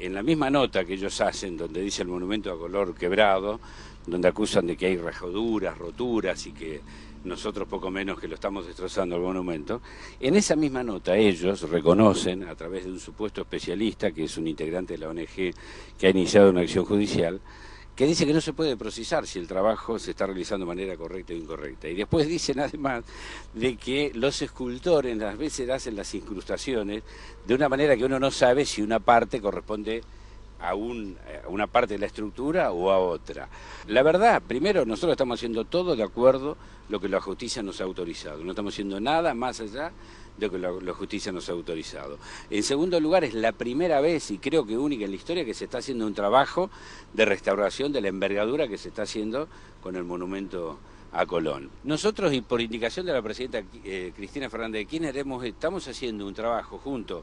En la misma nota que ellos hacen, donde dice el monumento a color quebrado, donde acusan de que hay rajaduras, roturas y que nosotros poco menos que lo estamos destrozando el monumento, en esa misma nota ellos reconocen, a través de un supuesto especialista, que es un integrante de la ONG que ha iniciado una acción judicial, que dice que no se puede procesar si el trabajo se está realizando de manera correcta o e incorrecta. Y después dicen además de que los escultores a veces hacen las incrustaciones de una manera que uno no sabe si una parte corresponde eh, a, una parte de la estructura o a otra. La verdad, primero, nosotros estamos haciendo todo de acuerdo lo que la justicia nos ha autorizado. No estamos haciendo nada más allá de lo que la, justicia nos ha autorizado. En segundo lugar, es la primera vez, y creo que única en la historia, que se está haciendo un trabajo de restauración de la envergadura que se está haciendo con el monumento a Colón. Nosotros, y por indicación de la presidenta eh, Cristina Fernández de Kirchner, estamos haciendo un trabajo junto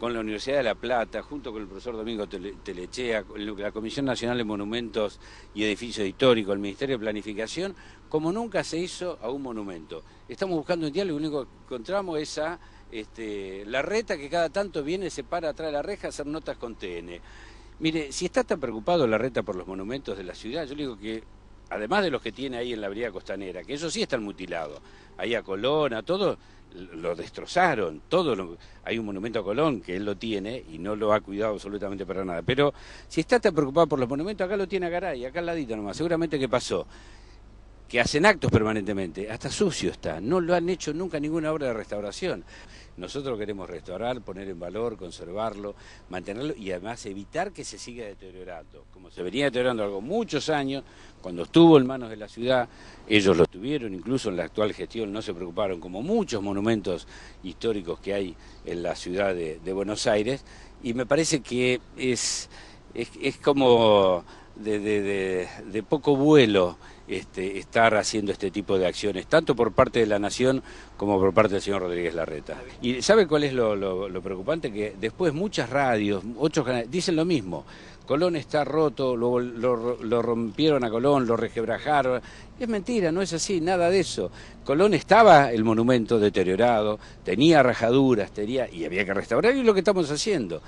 con la Universidad de La Plata, junto con el profesor Domingo Telechea, la Comisión Nacional de Monumentos y Edificios Históricos, el Ministerio de Planificación, como nunca se hizo a un monumento. Estamos buscando un diálogo, lo único que encontramos es este, la reta que cada tanto viene, se para atrás de la reja a hacer notas con TN. Mire, si está tan preocupado la reta por los monumentos de la ciudad, yo le digo que además de los que tiene ahí en la Avenida Costanera, que eso sí están mutilados, ahí a Colón, a todo, lo destrozaron, todo lo... hay un monumento a Colón que él lo tiene y no lo ha cuidado absolutamente para nada. Pero si está tan preocupado por los monumentos, acá lo tiene Garay, acá al ladito nomás, seguramente que pasó que hacen actos permanentemente, hasta sucio está, no lo han hecho nunca ninguna obra de restauración. Nosotros queremos restaurar, poner en valor, conservarlo, mantenerlo y además evitar que se siga deteriorando, como se venía deteriorando algo muchos años, cuando estuvo en manos de la ciudad, ellos lo tuvieron, incluso en la actual gestión no se preocuparon, como muchos monumentos históricos que hay en la ciudad de, Buenos Aires, y me parece que es, es como de, poco vuelo este, estar haciendo este tipo de acciones, tanto por parte de la Nación como por parte del señor Rodríguez Larreta. ¿Y sabe cuál es lo, preocupante? Que después muchas radios, ocho canales, dicen lo mismo. Colón está roto, lo, rompieron a Colón, lo rejebrajaron. Es mentira, no es así, nada de eso. Colón estaba el monumento deteriorado, tenía rajaduras, tenía, y había que restaurar, y lo que estamos haciendo.